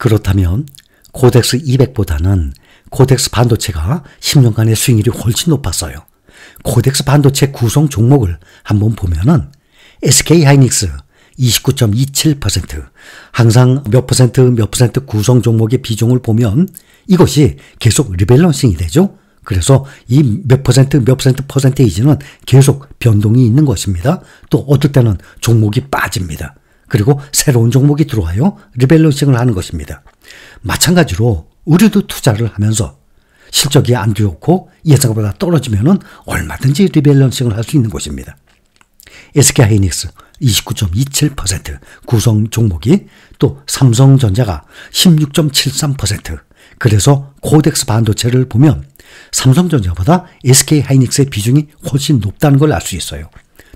그렇다면 코덱스 200보다는 코덱스 반도체가 10년간의 수익률이 훨씬 높았어요. 코덱스 반도체 구성 종목을 한번 보면은 SK 하이닉스 29.27% 항상 몇 퍼센트 몇 퍼센트 구성 종목의 비중을 보면 이것이 계속 리밸런싱이 되죠. 그래서 이 몇 퍼센트 몇 퍼센트 퍼센테이지는 계속 변동이 있는 것입니다. 또 어떨 때는 종목이 빠집니다. 그리고 새로운 종목이 들어와요. 리밸런싱을 하는 것입니다. 마찬가지로 우리도 투자를 하면서 실적이 안 좋고 예상보다 떨어지면 얼마든지 리밸런싱을 할 수 있는 것입니다. SK 하이닉스 29.27%, 구성 종목이 또 삼성전자가 16.73%, 그래서 코덱스 반도체를 보면 삼성전자보다 SK 하이닉스의 비중이 훨씬 높다는 걸 알 수 있어요.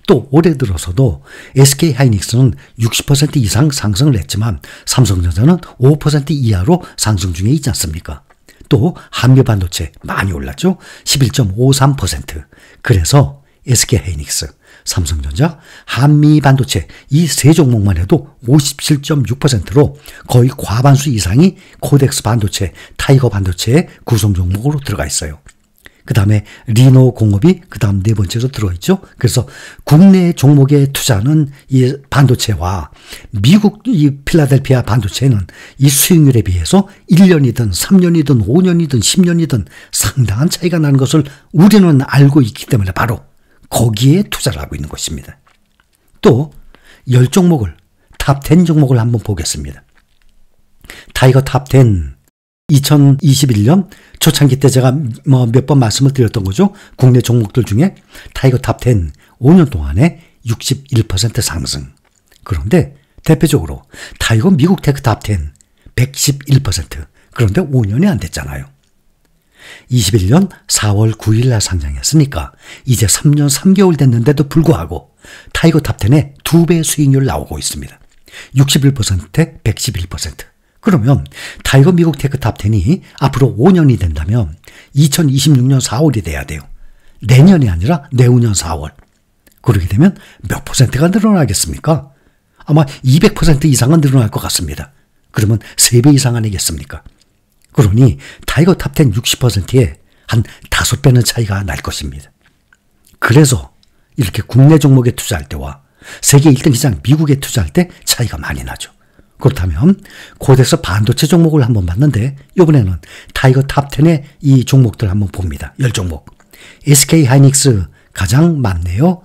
또 올해 들어서도 SK 하이닉스는 60% 이상 상승을 했지만 삼성전자는 5% 이하로 상승 중에 있지 않습니까? 또 한미 반도체 많이 올랐죠? 11.53%. 그래서 SK 하이닉스, 삼성전자, 한미 반도체 이 세 종목만 해도 57.6%로 거의 과반수 이상이 코덱스 반도체, 타이거 반도체의 구성 종목으로 들어가 있어요. 그 다음에 리노 공업이 그 다음 네 번째로 들어있죠. 그래서 국내 종목의 투자는 이 반도체와 미국 이 필라델피아 반도체는 이 수익률에 비해서 1년이든 3년이든 5년이든 10년이든 상당한 차이가 나는 것을 우리는 알고 있기 때문에 바로 거기에 투자를 하고 있는 것입니다. 또1 0 종목을 탑10 종목을 한번 보겠습니다. 타이거 탑 10, 2021년 초창기 때 제가 뭐몇번 말씀을 드렸던 거죠. 국내 종목들 중에 타이거 탑10 5년 동안에 61% 상승. 그런데 대표적으로 타이거 미국 테크 탑10 111%. 그런데 5년이 안 됐잖아요. 21년 4월 9일 날 상장했으니까 이제 3년 3개월 됐는데도 불구하고 타이거 탑10에 2배 수익률 나오고 있습니다. 61%에 111%. 그러면 다이거 미국 테크 탑텐이 앞으로 5년이 된다면 2026년 4월이 돼야 돼요. 내년이 아니라 내후년 4월. 그렇게 되면 몇 퍼센트가 늘어나겠습니까? 아마 200% 이상은 늘어날 것 같습니다. 그러면 3배 이상 아니겠습니까? 그러니 타이거 탑10 60%에 한 5배는 차이가 날 것입니다. 그래서 이렇게 국내 종목에 투자할 때와 세계 1등 시장 미국에 투자할 때 차이가 많이 나죠. 그렇다면 코덱서 반도체 종목을 한번 봤는데 이번에는 타이거 탑10의 이 종목들 한번 봅니다. 열 종목. SK 하이닉스 가장 많네요.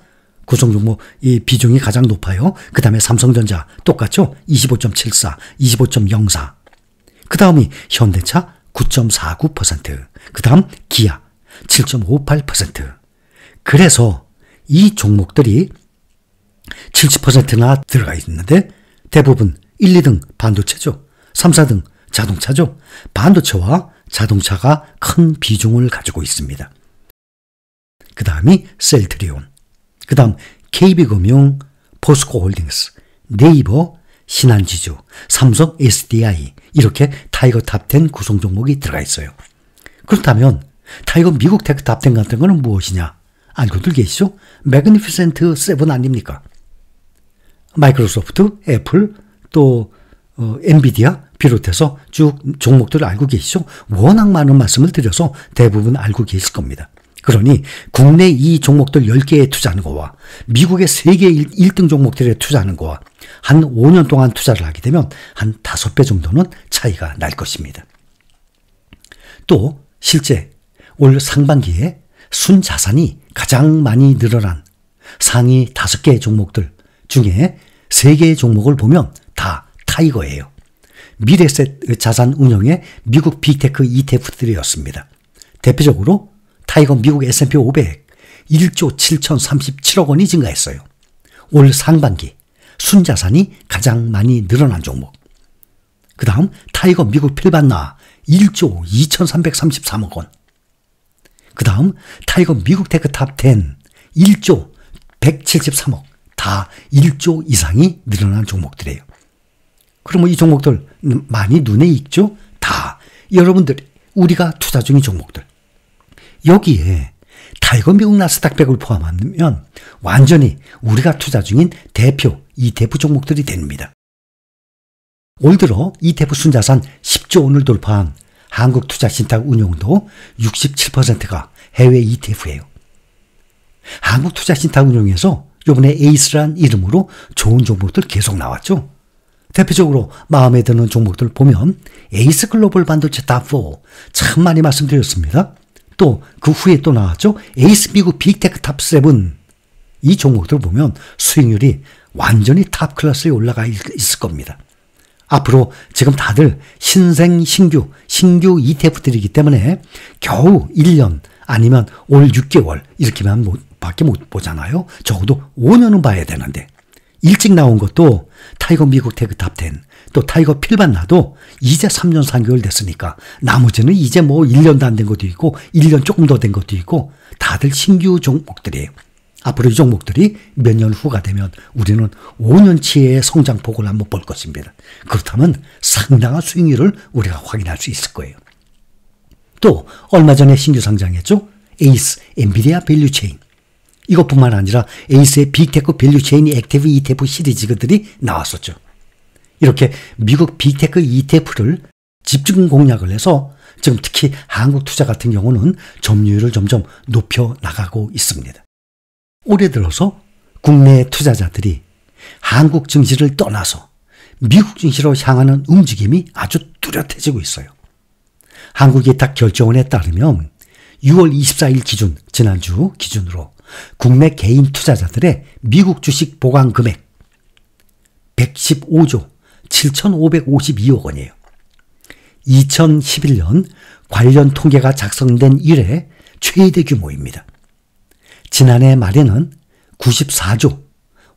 구성 그 종목 뭐 이 비중이 가장 높아요. 그 다음에 삼성전자 똑같죠? 25.74, 25.04. 그 다음이 현대차 9.49%. 그 다음 기아 7.58%. 그래서 이 종목들이 70%나 들어가 있는데 대부분 1, 2등 반도체죠. 3, 4등 자동차죠. 반도체와 자동차가 큰 비중을 가지고 있습니다. 그 다음이 셀트리온, 그 다음 KB금융, 포스코홀딩스, 네이버, 신한지주, 삼성 SDI 이렇게 타이거 탑10 구성 종목이 들어가 있어요. 그렇다면 타이거 미국 테크 탑10 같은 거는 무엇이냐? 알고들 계시죠? 매그니피센트 7 아닙니까? 마이크로소프트, 애플, 또 어, 엔비디아 비롯해서 쭉 종목들을 알고 계시죠? 워낙 많은 말씀을 드려서 대부분 알고 계실 겁니다. 그러니 국내 이 종목들 10개에 투자하는 거와 미국의 세계 1등 종목들에 투자하는 거와 한 5년 동안 투자를 하게 되면 한 5배 정도는 차이가 날 것입니다. 또 실제 올 상반기에 순자산이 가장 많이 늘어난 상위 5개 종목들 중에 3개의 종목을 보면 타 이거예요. 미래세 자산 운용의 미국 빅테크 ETF들이었습니다. 대표적으로 타이거 미국 S&P 500 1조 7,037억 원이 증가했어요. 올 상반기 순자산이 가장 많이 늘어난 종목. 그 다음 타이거 미국 필반나 1조 2,333억 원. 그 다음 타이거 미국 테크 탑 10 1조 173억 다 1조 이상이 늘어난 종목들이에요. 그러면 이 종목들 많이 눈에 익죠? 다. 여러분들, 우리가 투자 중인 종목들. 여기에 타이거 미국 나스닥 100을 포함하면 완전히 우리가 투자 중인 대표 이 대표 종목들이 됩니다. 올 들어 이 대표 순자산 10조 원을 돌파한 한국투자신탁운용도 67%가 해외 ETF예요. 한국투자신탁운용에서 요번에 에이스란 이름으로 좋은 종목들 계속 나왔죠. 대표적으로 마음에 드는 종목들 보면 에이스 글로벌 반도체 탑4 참 많이 말씀드렸습니다. 또 그 후에 또 나왔죠. 에이스 미국 빅테크 탑7 이 종목들 보면 수익률이 완전히 탑 클래스에 올라가 있을 겁니다. 앞으로 지금 다들 신생 신규 신규 ETF들이기 때문에 겨우 1년 아니면 올 6개월 이렇게만 밖에 못 보잖아요. 적어도 5년은 봐야 되는데 일찍 나온 것도 타이거 미국 태그 탑텐 또 타이거 필반 나도 이제 3년 3개월 됐으니까 나머지는 이제 뭐 1년도 안 된 것도 있고 1년 조금 더 된 것도 있고 다들 신규 종목들이에요. 앞으로 이 종목들이 몇 년 후가 되면 우리는 5년치의 성장폭을 한번 볼 것입니다. 그렇다면 상당한 수익률을 우리가 확인할 수 있을 거예요. 또 얼마 전에 신규 상장했죠? 에이스 엔비디아 밸류체인 이것뿐만 아니라 에이스의 빅테크 밸류체인 액티브 ETF 시리즈들이 나왔었죠. 이렇게 미국 빅테크 ETF를 집중 공략을 해서 지금 특히 한국 투자 같은 경우는 점유율을 점점 높여 나가고 있습니다. 올해 들어서 국내 투자자들이 한국 증시를 떠나서 미국 증시로 향하는 움직임이 아주 뚜렷해지고 있어요. 한국의탁 결정원에 따르면 6월 24일 기준, 지난주 기준으로 국내 개인 투자자들의 미국 주식 보관 금액 115조 7,552억 원이에요. 2011년 관련 통계가 작성된 이래 최대 규모입니다. 지난해 말에는 94조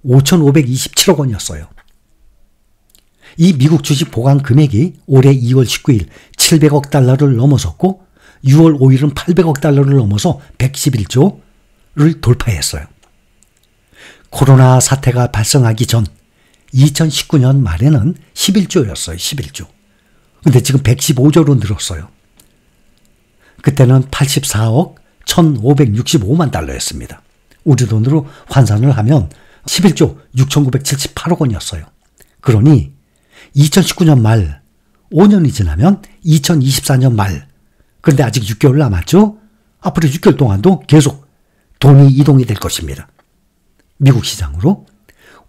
5,527억 원이었어요. 이 미국 주식 보관 금액이 올해 2월 19일 700억 달러를 넘어섰고 6월 5일은 800억 달러를 넘어서 111조 를 돌파했어요. 코로나 사태가 발생하기 전 2019년 말에는 11조였어요. 11조. 근데 지금 115조로 늘었어요. 그때는 84억 1,565만 달러였습니다. 우리 돈으로 환산을 하면 11조 6,978억 원이었어요. 그러니 2019년 말 5년이 지나면 2024년 말 그런데 아직 6개월 남았죠? 앞으로 6개월 동안도 계속 돈이 이동이 될 것입니다. 미국 시장으로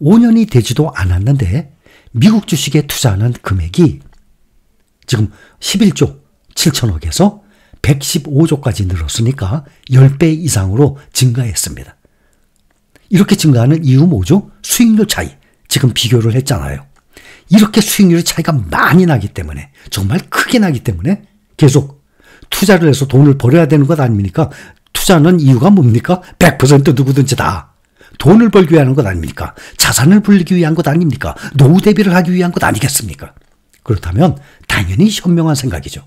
5년이 되지도 않았는데 미국 주식에 투자하는 금액이 지금 11조 7천억에서 115조까지 늘었으니까 10배 이상으로 증가했습니다. 이렇게 증가하는 이유 뭐죠? 수익률 차이. 지금 비교를 했잖아요. 이렇게 수익률 차이가 많이 나기 때문에 정말 크게 나기 때문에 계속 투자를 해서 돈을 벌어야 되는 것 아닙니까? 투자는 이유가 뭡니까? 100% 누구든지 다. 돈을 벌기 위한 것 아닙니까? 자산을 불리기 위한 것 아닙니까? 노후 대비를 하기 위한 것 아니겠습니까? 그렇다면 당연히 현명한 생각이죠.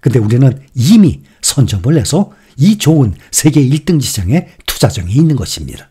근데 우리는 이미 선점을 해서 이 좋은 세계 1등 지정에 투자정이 있는 것입니다.